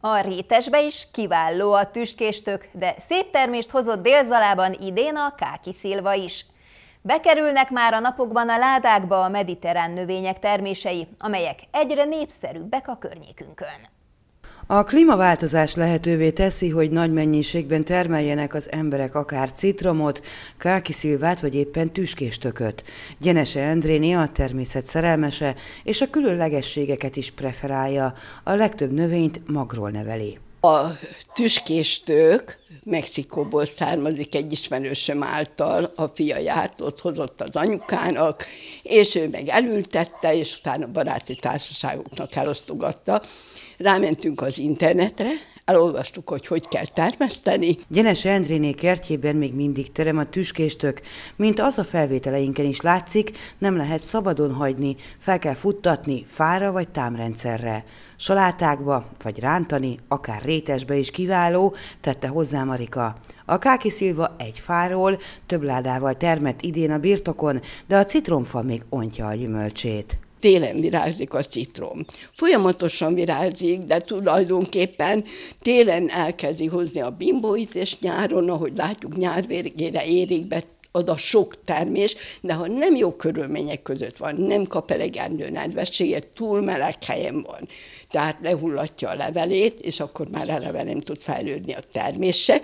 A rétesbe is kiváló a tüskéstök, de szép termést hozott délzalában idén a káki szilva is. Bekerülnek már a napokban a ládákba a mediterrán növények termései, amelyek egyre népszerűbbek a környékünkön. A klímaváltozás lehetővé teszi, hogy nagy mennyiségben termeljenek az emberek akár citromot, kákiszilvát vagy éppen tüskéstököt. Gyenese Endréné a természet szerelmese, és a különlegességeket is preferálja. A legtöbb növényt magról neveli. A tüskéstők Mexikóból származik egy ismerősöm által, a fia járt, ott hozott az anyukának, és ő meg elültette, és utána baráti társaságoknak elosztogatta. Rámentünk az internetre, elolvastuk, hogy hogy kell termeszteni. Gyenes Endréné kertjében még mindig terem a tüskéstök. Mint az a felvételeinken is látszik, nem lehet szabadon hagyni, fel kell futtatni fára vagy támrendszerre. Salátákba, vagy rántani, akár rétesbe is kiváló, tette hozzá Marika. A káki szilva egy fáról, több ládával termett idén a birtokon, de a citromfa még ontja a gyümölcsét télen virágzik a citrom. Folyamatosan virágzik, de tulajdonképpen télen elkezdi hozni a bimbóit, és nyáron, ahogy látjuk, nyár végére érik be az a sok termés, de ha nem jó körülmények között van, nem kap elegendő nedvességet, túl meleg helyen van, tehát lehullatja a levelét, és akkor már eleve nem tud fejlődni a termése,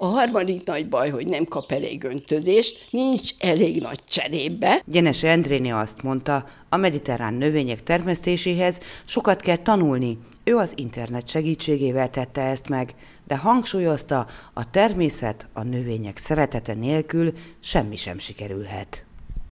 a harmadik nagy baj, hogy nem kap elég öntözést, nincs elég nagy cserébe. Gyenes Endréni azt mondta, a mediterrán növények termesztéséhez sokat kell tanulni. Ő az internet segítségével tette ezt meg, de hangsúlyozta, a természet a növények szeretete nélkül semmi sem sikerülhet.